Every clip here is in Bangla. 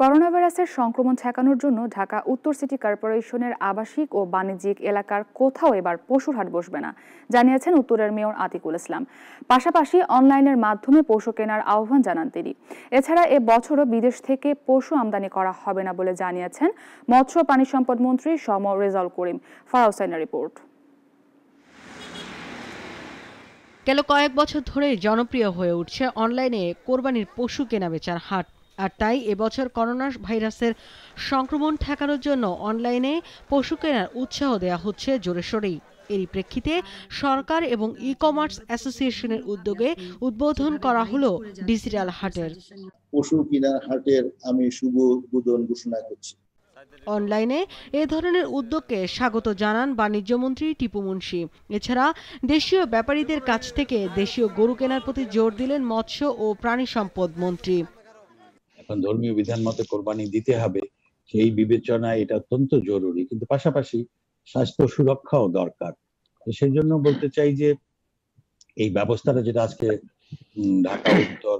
করোনা ভাইরাসের সংক্রমণ ঠেকানোর জন্য ঢাকা উত্তর সিটি কর্পোরেশনের আবাসিক ও বাণিজ্যিক এলাকার কোথাও এবার পশুর হাট বসবে না জানিয়েছেন উত্তরের মেয়র আতিকুল ইসলাম পাশাপাশি অনলাইনের মাধ্যমে পশু কেনার আহ্বান জানান তিনি এছাড়া এ বছরও বিদেশ থেকে পশু আমদানি করা হবে না বলে জানিয়েছেন মৎস্য পানি সম্পদ মন্ত্রী সম রেজাউল করিম ফারাউসাইনের রিপোর্ট গেল কয়েক বছর ধরে জনপ্রিয় হয়ে উঠছে অনলাইনে কোরবানির পশু কেনাবেচার হাট আর তাই এবছর করোনা ভাইরাসের সংক্রমণ ঠেকানোর জন্য অনলাইনে পশু কেনার উৎসাহ দেওয়া হচ্ছে জোরে জোরেশোরেই এর প্রেক্ষিতে সরকার এবং ই কমার্স অ্যাসোসিয়েশনের উদ্যোগে উদ্বোধন করা হলো ডিজিটাল হাটের পশু কেনার হাটের আমি শুভ উদ্বোধন ঘোষণা করছি অনলাইনে এ ধরনের উদ্যোগকে স্বাগত জানান বাণিজ্যমন্ত্রী টিপু মুন্সি এছাড়া দেশীয় ব্যাপারীদের কাছ থেকে দেশীয় গরু কেনার প্রতি জোর দিলেন মৎস্য ও প্রাণী সম্পদ মন্ত্রী ধর্মীয় বিধান মতে কোরবানি দিতে হবে সেই বিবেচনায় এটা অত্যন্ত জরুরি কিন্তু পাশাপাশি স্বাস্থ্য সুরক্ষাও দরকার সেই জন্য বলতে চাই যে এই ব্যবস্থাটা যেটা আজকে ঢাকা উত্তর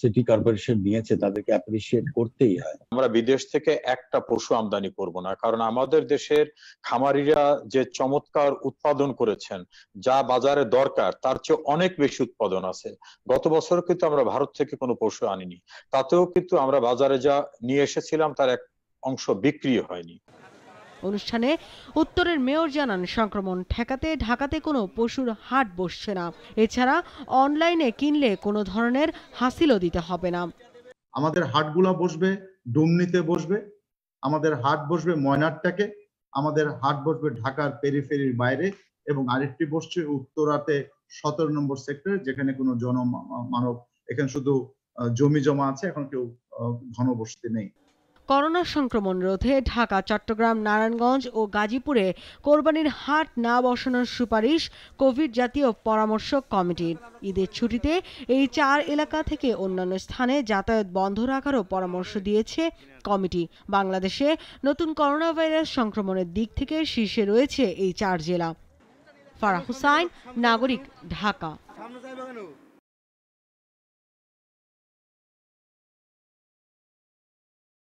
সিটি কর্পোরেশন নিয়েছে তাদেরকে অ্যাপ্রিসিয়েট করতেই হয় আমরা বিদেশ থেকে একটা পশু আমদানি করব না কারণ আমাদের দেশের খামারিরা যে চমৎকার উৎপাদন করেছেন যা বাজারে দরকার তার চেয়ে অনেক বেশি উৎপাদন আছে গত বছর কিন্তু আমরা ভারত থেকে কোনো পশু আনিনি তাতেও কিন্তু আমরা বাজারে যা নিয়ে এসেছিলাম তার এক অংশ বিক্রি হয়নি অনুষ্ঠানে উত্তরের মেয়র জানান সংক্রমণ ঠেকাতে ঢাকাতে কোনো পশুর হাট বসছে না এছাড়া অনলাইনে কিনলে কোনো ধরনের হাসিলও দিতে হবে না আমাদের হাটগুলা বসবে ডুমনিতে বসবে আমাদের হাট বসবে ময়নারটাকে আমাদের হাট বসবে ঢাকার পেরিফেরির বাইরে এবং আরেকটি বসছে উত্তরাতে সতেরো নম্বর সেক্টরে যেখানে কোনো জন মানব এখানে শুধু জমি জমা আছে এখন কেউ ঘনবসতি নেই করোনা সংক্রমণ রোধে ঢাকা চট্টগ্রাম নারায়ণগঞ্জ ও গাজীপুরে কোরবানির হাট না বসানোর সুপারিশ কোভিড জাতীয় পরামর্শ কমিটির ঈদের ছুটিতে এই চার এলাকা থেকে অন্যান্য স্থানে যাতায়াত বন্ধ রাখারও পরামর্শ দিয়েছে কমিটি বাংলাদেশে নতুন করোনা ভাইরাস সংক্রমণের দিক থেকে শীর্ষে রয়েছে এই চার জেলা ফারাহ হুসাইন নাগরিক ঢাকা